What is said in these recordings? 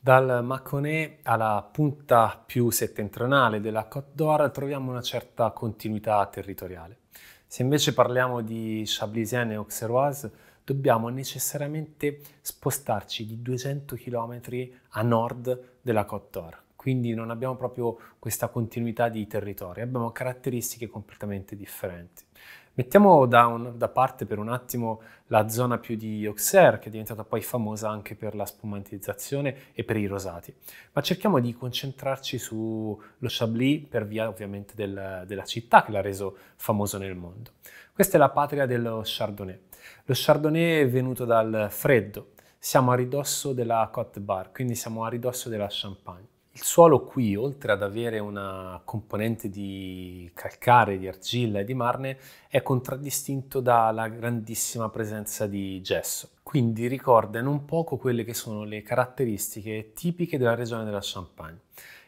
Dal Mâconnais alla punta più settentrionale della Côte d'Or troviamo una certa continuità territoriale. Se invece parliamo di Chablisienne e Auxerroise, dobbiamo necessariamente spostarci di 200 km a nord della Côte d'Or, quindi non abbiamo proprio questa continuità di territorio, abbiamo caratteristiche completamente differenti. Mettiamo down da parte per un attimo la zona più di Auxerre, che è diventata poi famosa anche per la spumantizzazione e per i rosati, ma cerchiamo di concentrarci sullo Chablis per via ovviamente del, della città che l'ha reso famoso nel mondo. Questa è la patria dello Chardonnay. Lo Chardonnay è venuto dal freddo, siamo a ridosso della Côte Bar, quindi siamo a ridosso della Champagne. Il suolo qui, oltre ad avere una componente di calcare, di argilla e di marne, è contraddistinto dalla grandissima presenza di gesso. Quindi ricorda non poco quelle che sono le caratteristiche tipiche della regione della Champagne.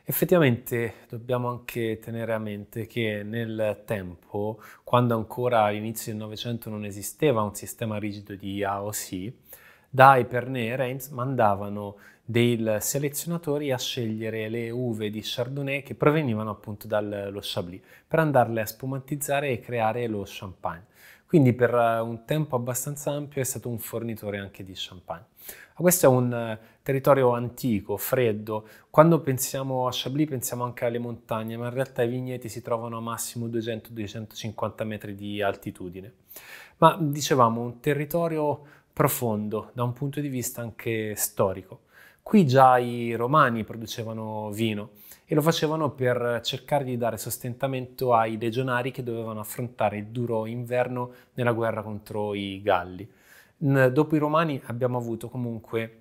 Effettivamente dobbiamo anche tenere a mente che nel tempo, quando ancora all'inizio del Novecento non esisteva un sistema rigido di AOC, Dai, Pernay e Reims mandavano dei selezionatori a scegliere le uve di Chardonnay che provenivano appunto dallo Chablis per andarle a spumatizzare e creare lo champagne. Quindi per eh, un tempo abbastanza ampio è stato un fornitore anche di champagne. Questo è un eh, territorio antico, freddo. Quando pensiamo a Chablis pensiamo anche alle montagne, ma in realtà i vigneti si trovano a massimo 200-250 metri di altitudine. Ma dicevamo un territorio profondo da un punto di vista anche storico. Qui già i romani producevano vino e lo facevano per cercare di dare sostentamento ai legionari che dovevano affrontare il duro inverno nella guerra contro i Galli. Dopo i romani abbiamo avuto comunque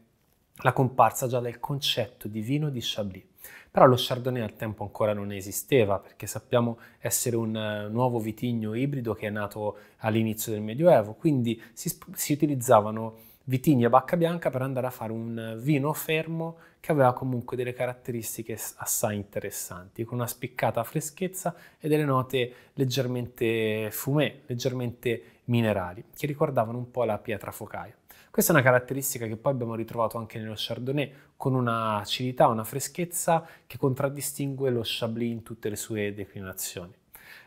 la comparsa già del concetto di vino di Chablis. Però lo Chardonnay al tempo ancora non esisteva, perché sappiamo essere un eh, nuovo vitigno ibrido che è nato all'inizio del Medioevo, quindi si, si utilizzavano vitigni a bacca bianca per andare a fare un vino fermo che aveva comunque delle caratteristiche assai interessanti, con una spiccata freschezza e delle note leggermente fumé, leggermente minerali, che ricordavano un po' la pietra focaia. Questa è una caratteristica che poi abbiamo ritrovato anche nello Chardonnay, con una acidità, una freschezza che contraddistingue lo Chablis in tutte le sue declinazioni.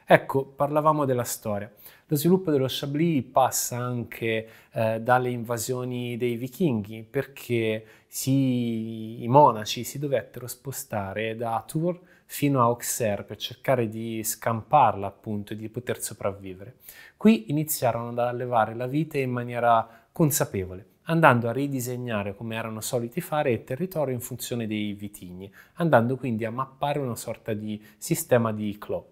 Ecco, parlavamo della storia. Lo sviluppo dello Chablis passa anche eh, dalle invasioni dei vichinghi perché si, i monaci si dovettero spostare da Atur fino a Auxerre per cercare di scamparla appunto e di poter sopravvivere. Qui iniziarono ad allevare la vite in maniera consapevole andando a ridisegnare come erano soliti fare il territorio in funzione dei vitigni, andando quindi a mappare una sorta di sistema di clop.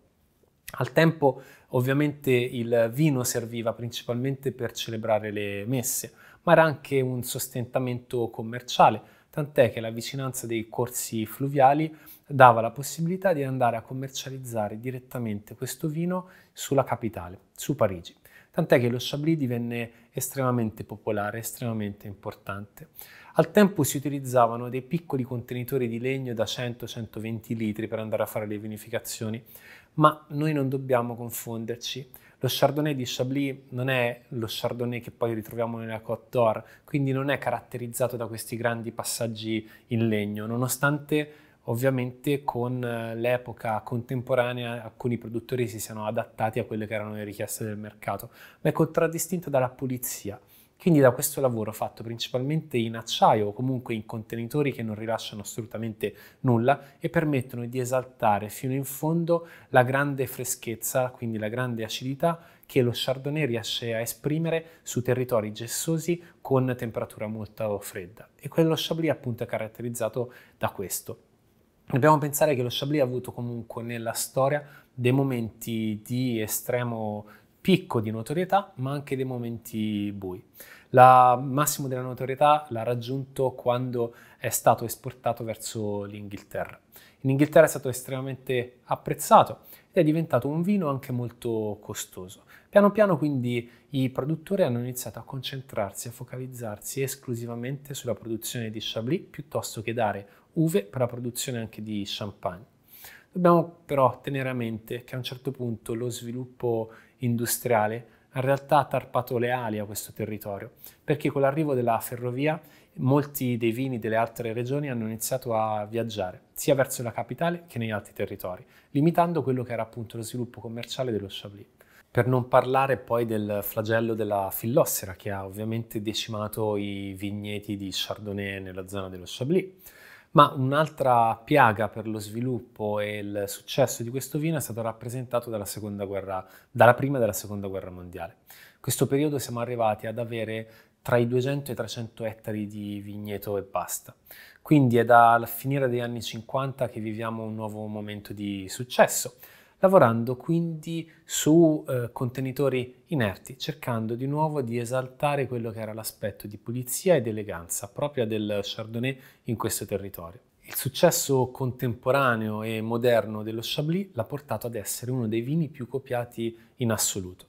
Al tempo ovviamente il vino serviva principalmente per celebrare le messe, ma era anche un sostentamento commerciale, tant'è che la vicinanza dei corsi fluviali dava la possibilità di andare a commercializzare direttamente questo vino sulla capitale, su Parigi. Tant'è che lo Chablis divenne estremamente popolare, estremamente importante. Al tempo si utilizzavano dei piccoli contenitori di legno da 100-120 litri per andare a fare le vinificazioni, ma noi non dobbiamo confonderci. Lo Chardonnay di Chablis non è lo Chardonnay che poi ritroviamo nella Côte d'Or, quindi non è caratterizzato da questi grandi passaggi in legno, nonostante ovviamente con eh, l'epoca contemporanea alcuni produttori si siano adattati a quelle che erano le richieste del mercato, ma è contraddistinto dalla pulizia. Quindi da questo lavoro fatto principalmente in acciaio o comunque in contenitori che non rilasciano assolutamente nulla e permettono di esaltare fino in fondo la grande freschezza, quindi la grande acidità che lo Chardonnay riesce a esprimere su territori gessosi con temperatura molto fredda. E quello Chablis appunto è caratterizzato da questo. Dobbiamo pensare che lo Chablis ha avuto comunque nella storia dei momenti di estremo picco di notorietà, ma anche dei momenti bui. Il massimo della notorietà l'ha raggiunto quando è stato esportato verso l'Inghilterra. In Inghilterra è stato estremamente apprezzato ed è diventato un vino anche molto costoso. Piano piano quindi i produttori hanno iniziato a concentrarsi, a focalizzarsi esclusivamente sulla produzione di Chablis piuttosto che dare uve per la produzione anche di champagne. Dobbiamo però tenere a mente che a un certo punto lo sviluppo industriale ha in realtà tarpato le ali a questo territorio, perché con l'arrivo della ferrovia molti dei vini delle altre regioni hanno iniziato a viaggiare, sia verso la capitale che negli altri territori, limitando quello che era appunto lo sviluppo commerciale dello Chablis. Per non parlare poi del flagello della fillossera che ha ovviamente decimato i vigneti di Chardonnay nella zona dello Chablis. Ma un'altra piaga per lo sviluppo e il successo di questo vino è stato rappresentato dalla, guerra, dalla prima e dalla seconda guerra mondiale. In questo periodo siamo arrivati ad avere tra i 200 e i 300 ettari di vigneto e basta. Quindi è dalla finire degli anni 50 che viviamo un nuovo momento di successo lavorando quindi su eh, contenitori inerti, cercando di nuovo di esaltare quello che era l'aspetto di pulizia ed eleganza propria del Chardonnay in questo territorio. Il successo contemporaneo e moderno dello Chablis l'ha portato ad essere uno dei vini più copiati in assoluto.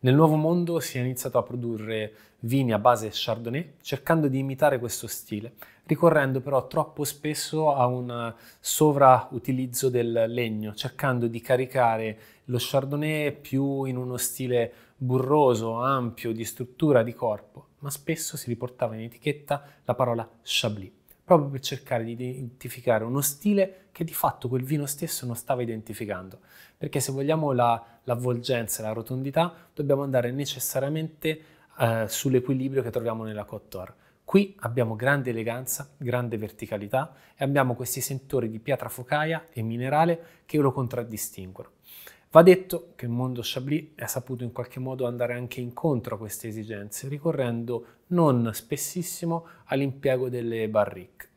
Nel Nuovo Mondo si è iniziato a produrre vini a base Chardonnay, cercando di imitare questo stile ricorrendo però troppo spesso a un sovrautilizzo del legno, cercando di caricare lo Chardonnay più in uno stile burroso, ampio, di struttura, di corpo, ma spesso si riportava in etichetta la parola Chablis, proprio per cercare di identificare uno stile che di fatto quel vino stesso non stava identificando, perché se vogliamo la, l'avvolgenza, la rotondità, dobbiamo andare necessariamente eh, sull'equilibrio che troviamo nella Côte d'Or. Qui abbiamo grande eleganza, grande verticalità e abbiamo questi sentori di pietra focaia e minerale che lo contraddistinguono. Va detto che il mondo Chablis ha saputo in qualche modo andare anche incontro a queste esigenze, ricorrendo non spessissimo all'impiego delle barrique.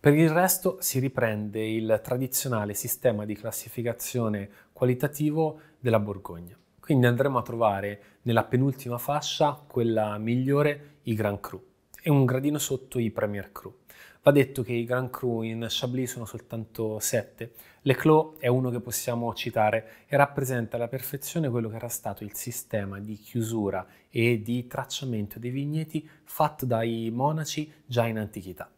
Per il resto si riprende il tradizionale sistema di classificazione qualitativo della Borgogna. Quindi andremo a trovare nella penultima fascia, quella migliore, i Grand Cru è un gradino sotto i Premier Crew. Va detto che i Grand Cru in Chablis sono soltanto 7. L'Eclos è uno che possiamo citare e rappresenta alla perfezione quello che era stato il sistema di chiusura e di tracciamento dei vigneti fatto dai monaci già in antichità.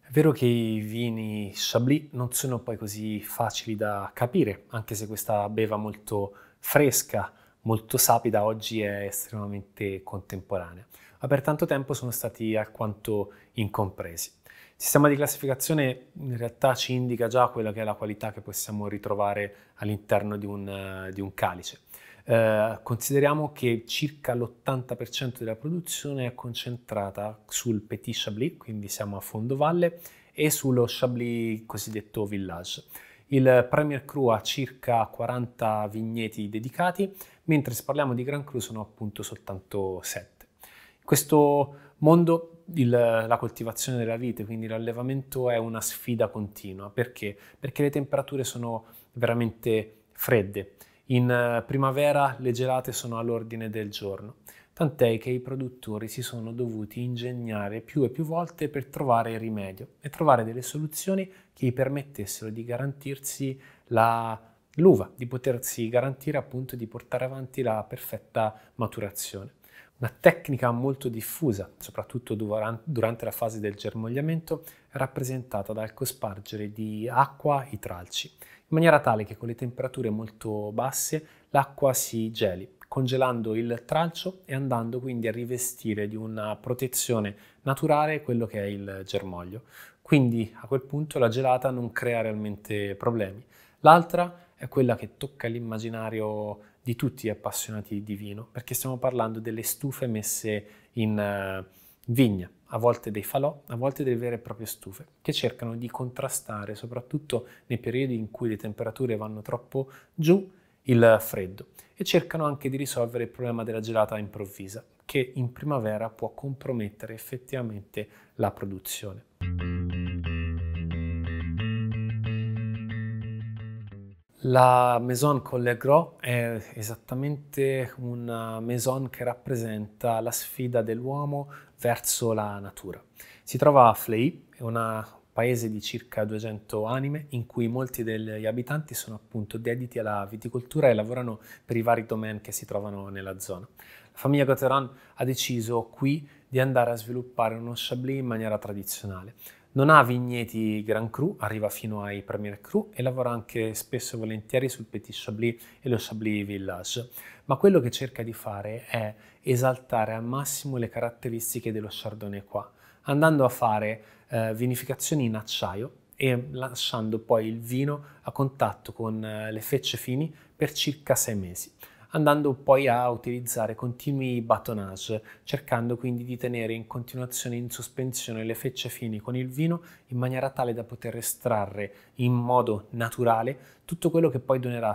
È vero che i vini Chablis non sono poi così facili da capire, anche se questa beva molto fresca molto sapida oggi è estremamente contemporanea, ma per tanto tempo sono stati alquanto incompresi. Il sistema di classificazione in realtà ci indica già quella che è la qualità che possiamo ritrovare all'interno di un, di un calice. Eh, consideriamo che circa l'80% della produzione è concentrata sul Petit Chablis, quindi siamo a fondo valle, e sullo Chablis cosiddetto village. Il Premier Cru ha circa 40 vigneti dedicati, mentre se parliamo di Grand Cru sono appunto soltanto 7. In questo mondo il, la coltivazione della vite, quindi l'allevamento, è una sfida continua. Perché? Perché le temperature sono veramente fredde. In eh, primavera le gelate sono all'ordine del giorno tant'è che i produttori si sono dovuti ingegnare più e più volte per trovare il rimedio e trovare delle soluzioni che gli permettessero di garantirsi la, l'uva, di potersi garantire appunto di portare avanti la perfetta maturazione. Una tecnica molto diffusa, soprattutto durante la fase del germogliamento, è rappresentata dal cospargere di acqua i tralci, in maniera tale che con le temperature molto basse l'acqua si geli congelando il tralcio e andando quindi a rivestire di una protezione naturale quello che è il germoglio. Quindi a quel punto la gelata non crea realmente problemi. L'altra è quella che tocca l'immaginario di tutti gli appassionati di vino, perché stiamo parlando delle stufe messe in eh, vigna, a volte dei falò, a volte delle vere e proprie stufe, che cercano di contrastare, soprattutto nei periodi in cui le temperature vanno troppo giù, il freddo e cercano anche di risolvere il problema della gelata improvvisa, che in primavera può compromettere effettivamente la produzione. La Maison Collegro è esattamente una maison che rappresenta la sfida dell'uomo verso la natura. Si trova a Fley, una paese di circa 200 anime in cui molti degli abitanti sono appunto dediti alla viticoltura e lavorano per i vari domain che si trovano nella zona. La famiglia Gateran ha deciso qui di andare a sviluppare uno Chablis in maniera tradizionale. Non ha vigneti Grand Cru, arriva fino ai Premier Cru e lavora anche spesso e volentieri sul Petit Chablis e lo Chablis Village, ma quello che cerca di fare è esaltare al massimo le caratteristiche dello Chardonnay qua, andando a fare eh, vinificazione in acciaio e lasciando poi il vino a contatto con eh, le fecce fini per circa sei mesi, andando poi a utilizzare continui batonage, cercando quindi di tenere in continuazione in sospensione le fecce fini con il vino in maniera tale da poter estrarre in modo naturale tutto quello che poi donerà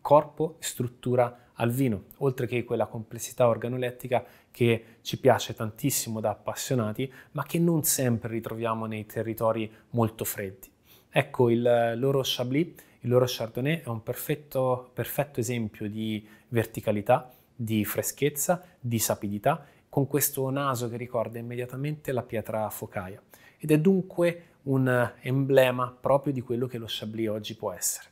corpo e struttura al vino, oltre che quella complessità organolettica che ci piace tantissimo da appassionati, ma che non sempre ritroviamo nei territori molto freddi. Ecco, il eh, loro Chablis, il loro Chardonnay è un perfetto, perfetto esempio di verticalità, di freschezza, di sapidità, con questo naso che ricorda immediatamente la pietra focaia ed è dunque un eh, emblema proprio di quello che lo Chablis oggi può essere.